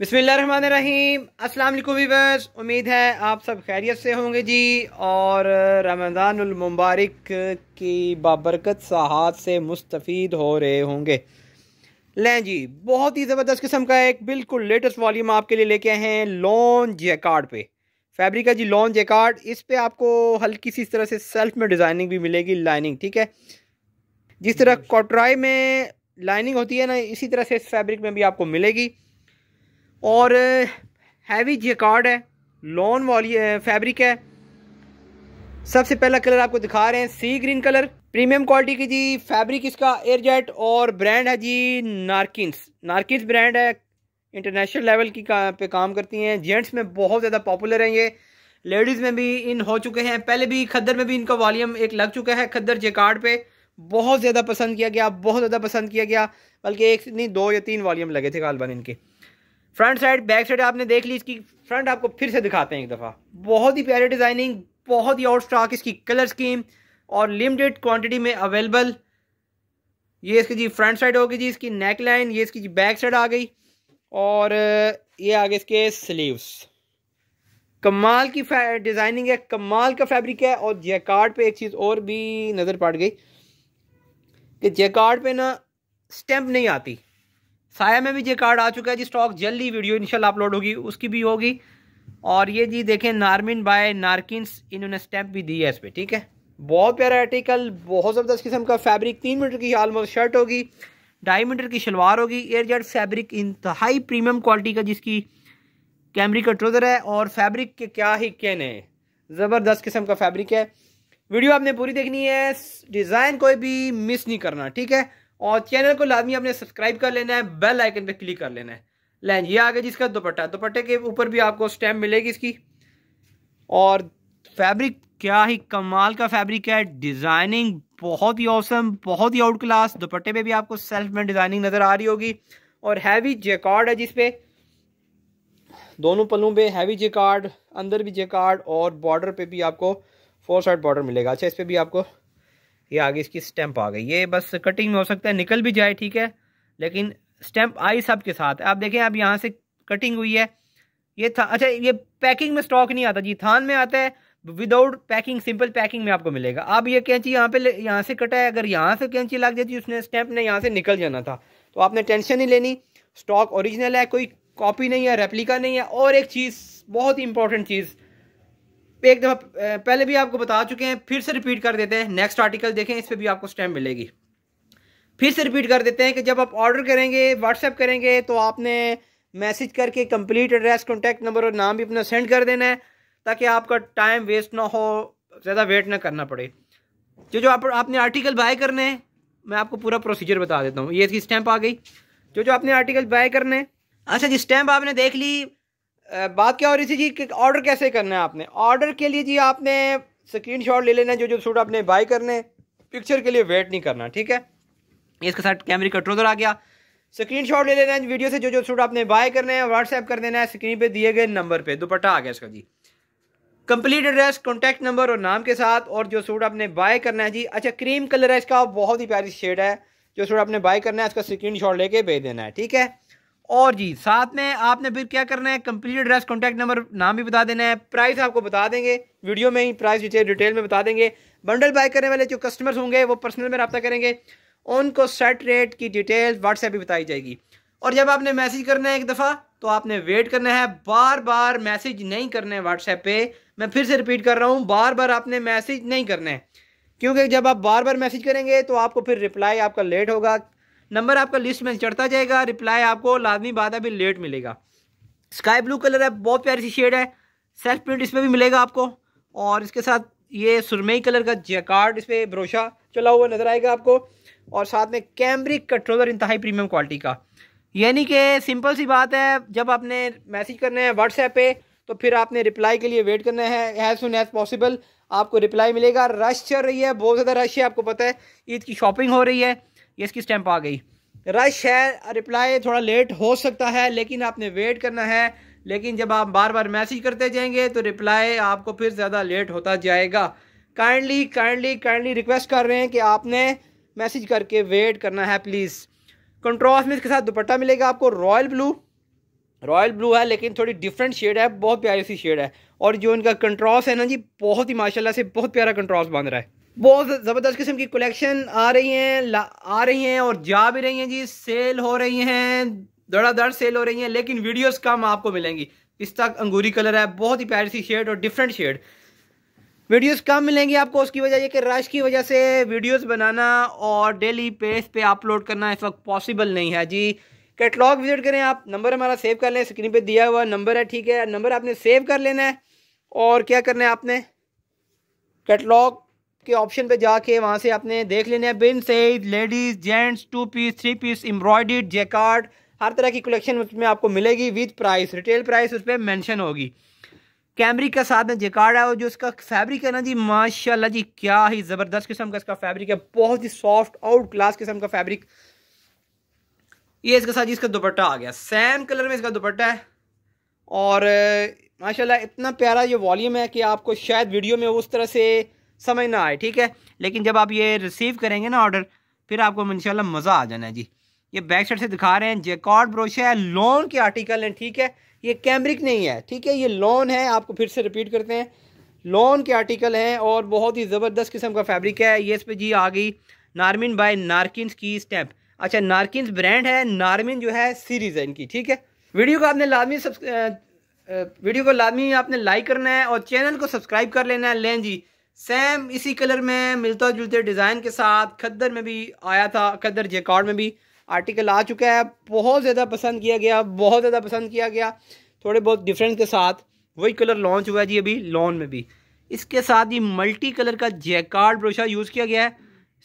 बसमीम अस्सलाम वीवर्स उम्मीद है आप सब खैरियत से होंगे जी और रमज़ानमबारक की बाबरकत साहत से मुस्तफ़ हो रहे होंगे लें जी बहुत ही ज़बरदस्त किस्म का एक बिल्कुल लेटेस्ट वॉल्यूम आपके लिए लेके आए हैं लॉन जैकार्ड पे फैब्रिक है जी लॉन जैकार्ड इस पे आपको हल्की सी इस तरह से सेल्फ में डिज़ाइनिंग भी मिलेगी लाइनिंग ठीक है जिस तरह कॉटराई में लाइनिंग होती है ना इसी तरह से इस फैब्रिक में भी आपको मिलेगी और हैवी जेकार्ड है लॉन वाली फैब्रिक है सबसे पहला कलर आपको दिखा रहे हैं sea green colour premium quality की जी फैब्रिक इसका एयरजेट और ब्रांड है जी नारकिंस नारकिंस ब्रांड है इंटरनेशनल लेवल की का, पे काम करती हैं जेंट्स में बहुत ज़्यादा पॉपुलर हैं ये लेडीज़ में भी इन हो चुके हैं पहले भी खद्दर में भी इनका वॉल्यूम एक लग चुका है खद्दर जेकार्ड पर बहुत ज़्यादा पसंद किया गया बहुत ज़्यादा पसंद किया गया बल्कि एक नहीं दो या तीन वॉल्यूम लगे थे गालबन इनके फ्रंट साइड बैक साइड आपने देख ली इसकी फ्रंट आपको फिर से दिखाते हैं एक दफ़ा बहुत ही प्यारी डिज़ाइनिंग बहुत ही आउट स्टॉक इसकी कलर स्कीम और लिमिटेड क्वांटिटी में अवेलेबल ये इसकी जी फ्रंट साइड होगी जी इसकी नेक लाइन ये इसकी जी बैक साइड आ गई और ये आ गए इसके स्लीव्स कमाल की डिज़ाइनिंग है कमाल का फैब्रिक है और जैकार्ड पे एक चीज़ और भी नज़र पड़ गई कि जैकार्ड पे ना स्टैम्प नहीं आती साया में भी ये कार्ड आ चुका है जी स्टॉक जल्दी वीडियो इनिशियल अपलोड होगी उसकी भी होगी और ये जी देखें नार्मिन बाय नार्किन्स इन्होंने स्टैंप भी दी है इस पर ठीक है बहुत प्यारा आर्टिकल बहुत ज़बरदस्त किस्म का फैब्रिक तीन मीटर की आलमोस्ट शर्ट होगी ढाई मीटर की शलवार होगी एयरजेट फैब्रिक इंतहाई प्रीमियम क्वालिटी का जिसकी कैमरी का ट्रोजर है और फैब्रिक के क्या ही कहने है ज़बरदस्त किस्म का फैब्रिक है वीडियो आपने पूरी देखनी है डिज़ाइन कोई भी मिस नहीं करना ठीक है और चैनल को लाजमी आपने सब्सक्राइब कर लेना है बेल आइकन पे क्लिक कर लेना है लैन ये आ गया जिसका दुपट्टा दुपट्टे के ऊपर भी आपको स्टैम्प मिलेगी इसकी और फैब्रिक क्या ही कमाल का फैब्रिक है डिज़ाइनिंग बहुत ही औसम बहुत ही आउट क्लास दुपट्टे पे भी आपको सेल्फ में डिज़ाइनिंग नज़र आ रही होगी और हैवी जेकार्ड है जिसपे दोनों पलों पे हैवी जेकार्ड अंदर भी जेकार्ड और बॉर्डर पे भी आपको फोर साइड बॉर्डर मिलेगा अच्छा इस पर भी आपको ये आगे इसकी स्टैंप आ गई ये बस कटिंग में हो सकता है निकल भी जाए ठीक है लेकिन स्टैंप आई सब के साथ आप देखें अब यहाँ से कटिंग हुई है ये था अच्छा ये पैकिंग में स्टॉक नहीं आता जी थान में आता है विदाउट पैकिंग सिंपल पैकिंग में आपको मिलेगा अब ये कैंची यहाँ पे यहाँ से कटा है अगर यहाँ से कैंची लग जाती उसने स्टैंप ने यहाँ से निकल जाना था तो आपने टेंशन नहीं लेनी स्टॉक ओरिजिनल है कोई कॉपी नहीं है रेप्लिका नहीं है और एक चीज़ बहुत ही इंपॉर्टेंट चीज़ एक दफ़ा पहले भी आपको बता चुके हैं फिर से रिपीट कर देते हैं नेक्स्ट आर्टिकल देखें इस पर भी आपको स्टैम्प मिलेगी फिर से रिपीट कर देते हैं कि जब आप ऑर्डर करेंगे व्हाट्सएप करेंगे तो आपने मैसेज करके कंप्लीट एड्रेस कॉन्टैक्ट नंबर और नाम भी अपना सेंड कर देना है ताकि आपका टाइम वेस्ट ना हो ज़्यादा वेट ना करना पड़े जो जो आप, आपने आर्टिकल बाय करने हैं मैं आपको पूरा प्रोसीजर बता देता हूँ ये इसकी स्टैम्प आ गई जो जो आपने आर्टिकल बाय करने अच्छा जी स्टैम्प आपने देख ली बात क्या हो रही थी जी कि ऑर्डर कैसे करना है आपने ऑर्डर के लिए जी आपने स्क्रीन शॉट ले लेना जो जो सूट आपने बाय करने पिक्चर के लिए वेट नहीं करना ठीक है इसके साथ कैमरे का ट्रोजर आ गया स्क्रीन शॉट ले लेना वीडियो से जो जो सूट आपने बाय करने हैं व्हाट्सएप कर देना है स्क्रीन पर दिए गए नंबर पर दुपट्टा आ गया इसका जी कंप्लीट एड्रेस कॉन्टैक्ट नंबर और नाम के साथ और जो सूट आपने बाय करना है जी अच्छा क्रीम कलर है इसका बहुत ही प्यारी शेड है जो सूट आपने बाय करना है इसका स्क्रीन शॉट लेके भेज देना है ठीक है और जी साथ में आपने फिर क्या करना है कंप्लीट एड्रेस कॉन्टैक्ट नंबर नाम भी बता देना है प्राइस आपको बता देंगे वीडियो में ही प्राइस डिटेल डिटेल में बता देंगे बंडल बाय करने वाले जो कस्टमर्स होंगे वो पर्सनल में रबा करेंगे उनको सेट रेट की डिटेल व्हाट्सएप भी बताई जाएगी और जब आपने मैसेज करना है एक दफ़ा तो आपने वेट करना है बार बार मैसेज नहीं करना है व्हाट्सएप पे मैं फिर से रिपीट कर रहा हूँ बार बार आपने मैसेज नहीं करना है क्योंकि जब आप बार बार मैसेज करेंगे तो आपको फिर रिप्लाई आपका लेट होगा नंबर आपका लिस्ट में चढ़ता जाएगा रिप्लाई आपको लाजमी बात अभी लेट मिलेगा स्काई ब्लू कलर है बहुत प्यारी सी शेड है सेल्फ प्रिंट इसमें भी मिलेगा आपको और इसके साथ ये सुरमई कलर का जैकार्ड इस पर ब्रोशा चला हुआ नज़र आएगा आपको और साथ में कैमरिक कंट्रोलर इंतहाई प्रीमियम क्वालिटी का यानी कि सिंपल सी बात है जब आपने मैसेज करना है व्हाट्सएप पे तो फिर आपने रिप्लाई के लिए वेट करना है एज़ सुन एज़ पॉसिबल आपको रिप्लाई मिलेगा रश चल रही है बहुत ज़्यादा रश है आपको पता है ईद की शॉपिंग हो रही है ये इसकी स्टैंप आ गई रश है रिप्लाई थोड़ा लेट हो सकता है लेकिन आपने वेट करना है लेकिन जब आप बार बार मैसेज करते जाएंगे तो रिप्लाई आपको फिर ज़्यादा लेट होता जाएगा काइंडली काइंडली काइंडली रिक्वेस्ट कर रहे हैं कि आपने मैसेज करके वेट करना है प्लीज़ कंट्रोल में इसके साथ दुपट्टा मिलेगा आपको रॉयल ब्लू रॉयल ब्लू है लेकिन थोड़ी डिफरेंट शेड है बहुत प्यारी सी शेड है और जो इनका कंट्रास्ट है ना जी बहुत ही माशाल्लाह से बहुत प्यारा कंट्रास्ट बन रहा है बहुत ज़बरदस्त किस्म की कलेक्शन आ रही हैं आ रही हैं और जा भी रही हैं जी सेल हो रही हैं धड़ाधड़ सेल हो रही हैं लेकिन वीडियोस कम आपको मिलेंगी पिस्ता अंगूरी कलर है बहुत ही प्यारी सी शेड और डिफरेंट शेड वीडियोस कम मिलेंगी आपको उसकी वजह यह कि रश की वजह से वीडियोस बनाना और डेली पेज पे अपलोड करना इस वक्त पॉसिबल नहीं है जी कैटलॉग विजिट करें आप नंबर हमारा सेव कर लें स्क्रीन पर दिया हुआ नंबर है ठीक है नंबर आपने सेव कर लेना है और क्या करना है आपने कैटलॉग के ऑप्शन पे जाके वहाँ से आपने देख लेने बिन से ladies gents two piece three piece embroidered jacquard हर तरह की कलेक्शन उसमें आपको मिलेगी विद प्राइस रिटेल प्राइस उस पर मैंशन होगी कैमरी का साथ में जेकार्ड है और जो इसका फैब्रिक है ना जी माशाल्लाह जी क्या ही ज़बरदस्त किस्म का इसका फैब्रिक है बहुत ही सॉफ्ट आउट क्लास किस्म का फैब्रिक ये इसके साथ जी इसका दुपट्टा आ गया सेम कलर में इसका दुपट्टा है और माशाल्लाह इतना प्यारा ये वॉल्यूम है कि आपको शायद वीडियो में उस तरह से समझ ना आए ठीक है लेकिन जब आप ये रिसीव करेंगे ना ऑर्डर फिर आपको इनशाला मज़ा आ जाना है जी ये बैक साइड से दिखा रहे हैं जेकॉर्ड ब्रोशे है लोन के आर्टिकल हैं ठीक है ये कैमरिक नहीं है ठीक है ये लोन है आपको फिर से रिपीट करते हैं लोन के आर्टिकल हैं और बहुत ही ज़बरदस्त किस्म का फैब्रिक है ये इस पर जी आ गई नारमिन बाय नारकिनस की स्टैंप अच्छा नार्किन्स ब्रांड है नारमिन जो है सीरीज़ है इनकी ठीक है वीडियो को आपने लाजमी सब्स वीडियो को लाजमी आपने लाइक करना है और चैनल को सब्सक्राइब कर लेना है लें जी सेम इसी कलर में मिलता जुलते डिज़ाइन के साथ खद्दर में भी आया था खद्दर जेकॉर्ड में भी आर्टिकल आ चुका है बहुत ज़्यादा पसंद किया गया बहुत ज़्यादा पसंद किया गया थोड़े बहुत डिफरेंट के साथ वही कलर लॉन्च हुआ है जी अभी लॉन में भी इसके साथ ही मल्टी कलर का जैकार्ड ब्रोशा यूज़ किया गया है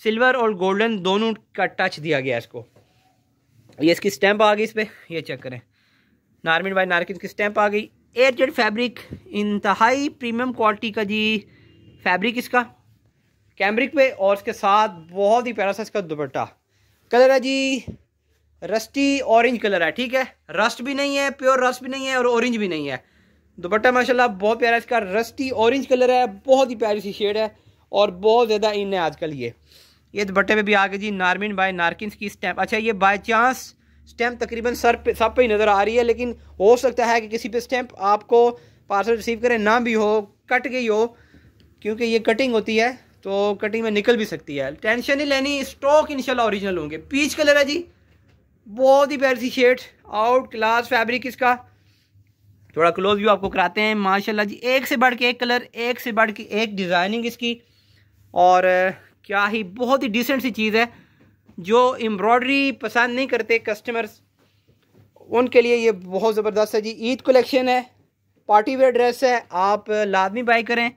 सिल्वर और गोल्डन दोनों का टच दिया गया है इसको ये इसकी स्टैंप आ गई इस पर यह चेक करें नारमिन बाई नारकिन की स्टैंप आ गई एयर जेड फैब्रिक इंतहाई प्रीमियम क्वालिटी का जी फैब्रिक इसका कैमरिक पे और इसके साथ बहुत ही प्यारा सा इसका दुपट्टा कलर है जी रस्टी ऑरेंज कलर है ठीक है रस्ट भी नहीं है प्योर रस्ट भी नहीं है और ऑरेंज भी नहीं है दुपट्टा माशाल्लाह बहुत प्यारा इसका रस्टी ऑरेंज कलर है बहुत ही प्यारी सी शेड है और बहुत ज़्यादा इन है आजकल ये ये दुपट्टे पे भी आ गए जी नारमिन बाय नारकिन की स्टैम्प अच्छा ये बाय चांस स्टैम्प तकरीबन सर पे सब पे ही नज़र आ रही है लेकिन हो सकता है कि किसी पे स्टैम्प आपको पार्सल रिसीव करें ना भी हो कट गई हो क्योंकि ये कटिंग होती है तो कटिंग में निकल भी सकती है टेंशन नहीं लेनी स्टॉक इंशाल्लाह ओरिजिनल होंगे पीच कलर है जी बहुत ही प्यारी सी शेड आउट क्लास फैब्रिक इसका थोड़ा क्लोज व्यू आपको कराते हैं माशाल्लाह जी एक से बढ़ के एक कलर एक से बढ़ के एक डिज़ाइनिंग इसकी और क्या ही बहुत ही डिसेंट सी चीज़ है जो एम्ब्रॉयडरी पसंद नहीं करते कस्टमर्स उनके लिए ये बहुत ज़बरदस्त है जी ईद कलेक्शन है पार्टी वेयर ड्रेस है आप लाजमी बाई करें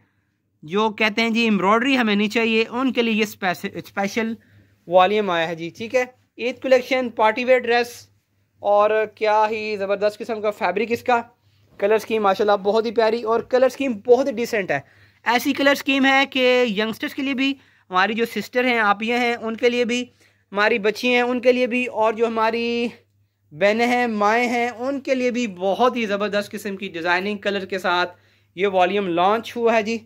जो कहते हैं जी एम्ब्रॉयडरी हमें नहीं चाहिए उनके लिए ये स्पेशल वॉल्यूम आया है जी ठीक है Eid collection party wear dress और क्या ही ज़बरदस्त किस्म का फैब्रिक इसका कलर स्कीम माशाल्लाह बहुत ही प्यारी और कलर स्कीम बहुत ही डिसेंट है ऐसी कलर स्कीम है कि यंगस्टर्स के लिए भी हमारी जो सिस्टर हैं आप ये हैं उनके लिए भी हमारी बच्ची हैं उनके लिए भी और जो हमारी बहनें हैं माएँ हैं उनके लिए भी बहुत ही ज़बरदस्त किस्म की डिज़ाइनिंग कलर के साथ ये वॉल्यूम लॉन्च हुआ है जी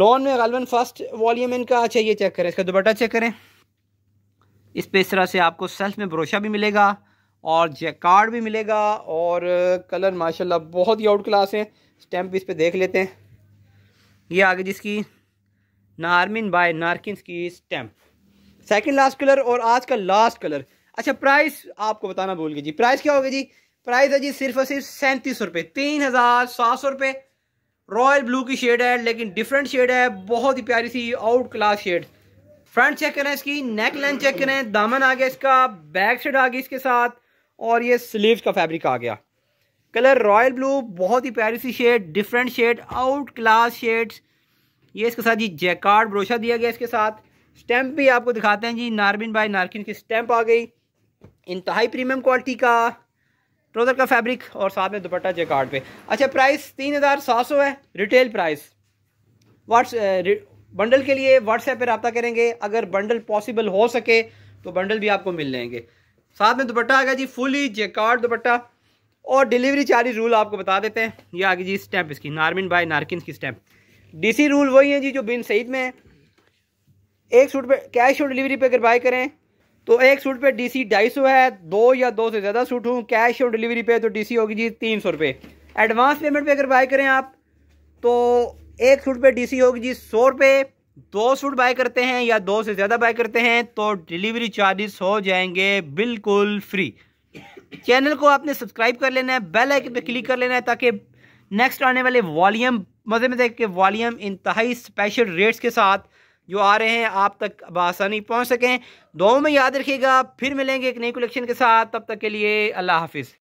लॉन में गलबन फर्स्ट वॉल्यूम इनका अच्छा ये चेक करें इसका दुपट्टा चेक करें इस पर इस तरह से आपको सेल्फ में ब्रोशा भी मिलेगा और जैकार्ड भी मिलेगा और कलर माशाल्लाह बहुत ही आउट क्लास है स्टैम्प भी इस पर देख लेते हैं ये आगे जिसकी नारमिन बाय नारकिन की स्टैम्प सेकंड लास्ट कलर और आज का लास्ट कलर अच्छा प्राइस आपको बताना भूल गए जी प्राइस क्या होगी जी प्राइस है जी सिर्फ और सिर्फ सैंतीस सौ रुपये तीन हज़ार सात सौ रुपये रॉयल ब्लू की शेड है लेकिन डिफरेंट शेड है बहुत ही प्यारी सी out class shade front check करें इसकी नेक लेंथ चेक करें दामन आ गया इसका बैक शेड आ गई इसके साथ और ये स्लीव का फैब्रिक आ गया कलर रॉयल ब्लू बहुत ही प्यारी सी shade different shade out class shade ये इसके साथ जी जैकार्ड ब्रोशा दिया गया इसके साथ स्टैम्प भी आपको दिखाते हैं जी नारबिन बाय नारकिन की स्टैम्प आ गई इंतहाई प्रीमियम क्वालिटी का ट्रोज़र का फैब्रिक और साथ में दुपट्टा जेकार्ड पे अच्छा प्राइस तीन हज़ार सात सौ है रिटेल प्राइस व्हाट्स बंडल के लिए व्हाट्सएप पर रबता करेंगे अगर बंडल पॉसिबल हो सके तो बंडल भी आपको मिल लेंगे साथ में दुपट्टा गया जी फुली जेकार्ड दुपट्टा और डिलीवरी चार्ज रूल आपको बता देते हैं ये गई जी स्टैंप इसकी नारमिन बाय नारकिन की स्टैंप डी रूल वही है जी जो बिन सईद में है एक सूट पर कैश और डिलीवरी पर अगर बाय करें तो एक सूट पे डीसी ढाई सौ है दो या दो से ज़्यादा सूट हूँ कैश और डिलीवरी पे तो डीसी होगी जी तीन सौ रुपये एडवांस पेमेंट पे अगर बाय करें आप तो एक सूट पे डीसी होगी जी सौ रुपये दो सूट बाय करते हैं या दो से ज़्यादा बाय करते हैं तो डिलीवरी चार्जेस हो जाएंगे बिल्कुल फ्री चैनल को आपने सब्सक्राइब कर लेना है बेल आइकन पर क्लिक कर लेना है ताकि नेक्स्ट आने वाले वॉल्यूम मज़े में देख के वॉल्यूम इंतहाई स्पेशल रेट्स के साथ जो आ रहे हैं आप तक आसानी पहुँच सकें दो में याद रखिएगा फिर मिलेंगे एक नई कलेक्शन के साथ तब तक के लिए अल्लाह हाफिज़